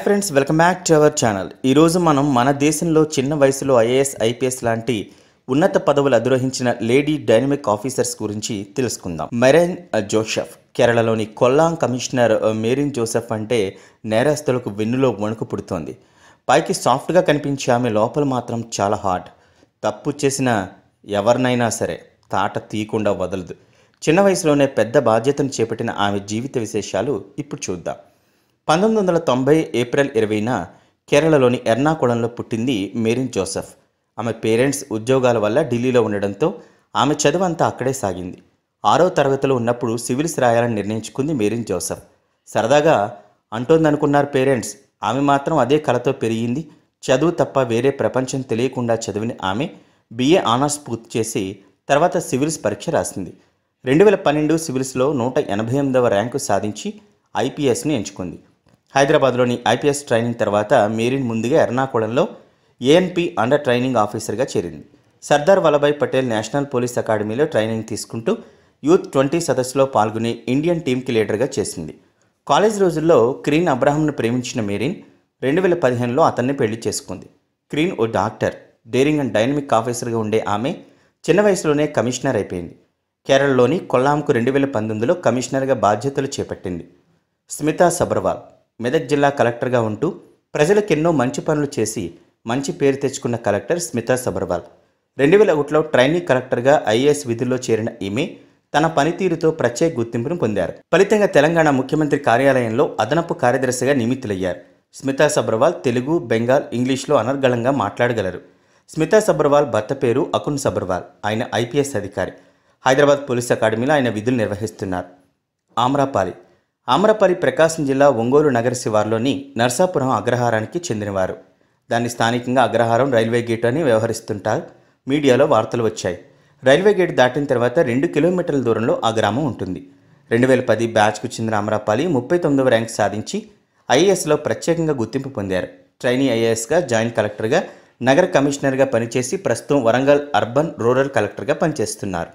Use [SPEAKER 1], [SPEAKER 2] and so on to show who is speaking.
[SPEAKER 1] hi friends welcome back to our channel ఈరోజు మనం మన దేశంలో చిన్న వయసులో ఐఏఎస్ ఐపీఎస్ లాంటి ఉన్నత పదవులు అధిరోహించిన లేడీ డైనమిక్ ఆఫీసర్స్ గురించి తెలుసుకుందాం మెరైన్ జోసెఫ్ కేరళలోని కొల్లాం కమిషనర్ మేరిన్ జోసెఫ్ అంటే నేరస్తులకు వెన్నులో వణుకు పుడుతోంది పైకి సాఫ్ట్గా కనిపించే ఆమె లోపల మాత్రం చాలా హార్డ్ తప్పు చేసిన ఎవరినైనా సరే తాట తీయకుండా వదలదు చిన్న వయసులోనే పెద్ద బాధ్యతను చేపట్టిన ఆమె జీవిత విశేషాలు ఇప్పుడు చూద్దాం పంతొమ్మిది వందల తొంభై ఏప్రిల్ ఇరవైన కేరళలోని ఎర్నాకుళంలో పుట్టింది మేరిన్ జోసెఫ్ ఆమె పేరెంట్స్ ఉద్యోగాల వల్ల ఢిల్లీలో ఉండడంతో ఆమె చదువు అంతా అక్కడే సాగింది ఆరో తరగతిలో ఉన్నప్పుడు సివిల్స్ రాయాలని నిర్ణయించుకుంది మేరిన్ జోసెఫ్ సరదాగా అంటోందనుకున్నారు పేరెంట్స్ ఆమె మాత్రం అదే కళతో పెరిగింది చదువు తప్ప వేరే ప్రపంచం తెలియకుండా చదివిన ఆమె బీఏ ఆనర్స్ పూర్తి చేసి తర్వాత సివిల్స్ పరీక్ష రాసింది రెండు వేల పన్నెండు సివిల్స్లో నూట ఎనభై ఎనిమిదవ ర్యాంకు సాధించి ఐపీఎస్ని ఎంచుకుంది హైదరాబాద్లోని ఐపీఎస్ ట్రైనింగ్ తర్వాత మీరిన్ ముందుగా ఎర్నాకుళంలో ఏఎన్పి అండర్ ట్రైనింగ్ ఆఫీసర్గా చేరింది సర్దార్ వల్లభాయ్ పటేల్ నేషనల్ పోలీస్ అకాడమీలో ట్రైనింగ్ తీసుకుంటూ యూత్ ట్వంటీ సదస్సులో పాల్గొని ఇండియన్ టీంకి లీడర్గా చేసింది కాలేజ్ రోజుల్లో క్రీన్ అబ్రహంను ప్రేమించిన మేరీన్ రెండు వేల పదిహేనులో అతన్ని పెళ్లి చేసుకుంది క్రీన్ ఓ డాక్టర్ డేరింగ్ అండ్ డైనమిక్ ఆఫీసర్గా ఉండే ఆమె చిన్న వయసులోనే కమిషనర్ అయిపోయింది కేరళలోని కొల్లాంకు రెండు వేల పంతొమ్మిదిలో కమిషనర్గా బాధ్యతలు చేపట్టింది స్మితా సబర్వాల్ మెదక్ జిల్లా కలెక్టర్గా ఉంటూ ప్రజలకు ఎన్నో మంచి పనులు చేసి మంచి పేరు తెచ్చుకున్న కలెక్టర్ స్మితా సబర్వాల్ రెండు వేల ఒకటిలో ట్రైనింగ్ కలెక్టర్గా ఐఏఎస్ విధుల్లో చేరిన ఈమె తన పనితీరుతో ప్రత్యేక గుర్తింపును పొందారు ఫలితంగా తెలంగాణ ముఖ్యమంత్రి కార్యాలయంలో అదనపు కార్యదర్శిగా నియమితులయ్యారు స్మితా సబర్వాల్ తెలుగు బెంగాల్ ఇంగ్లీష్లో అనర్గళంగా మాట్లాడగలరు స్మితా సబర్వాల్ భర్త పేరు అకున్ సబర్వాల్ ఆయన ఐపీఎస్ అధికారి హైదరాబాద్ పోలీస్ అకాడమీలో ఆయన విధులు నిర్వహిస్తున్నారు ఆమ్రాపాలి ఆమ్రపరి ప్రకాశం జిల్లా ఒంగోలు నగర శివార్లోని నర్సాపురం అగ్రహారానికి చెందినవారు దాన్ని స్థానికంగా అగ్రహారం రైల్వే గేట్ అని వ్యవహరిస్తుంటారు మీడియాలో వార్తలు వచ్చాయి రైల్వే గేట్ దాటిన తర్వాత రెండు కిలోమీటర్ల దూరంలో ఆ గ్రామం ఉంటుంది రెండు వేల పది బ్యాచ్కు చెందిన అమరాపాలి ముప్పై తొమ్మిదవ ర్యాంక్ సాధించి ఐఏఎస్లో ప్రత్యేకంగా గుర్తింపు పొందారు ట్రైనీ ఐఏఎస్గా జాయింట్ కలెక్టర్గా నగర కమిషనర్గా పనిచేసి ప్రస్తుతం వరంగల్ అర్బన్ రూరల్ కలెక్టర్గా పనిచేస్తున్నారు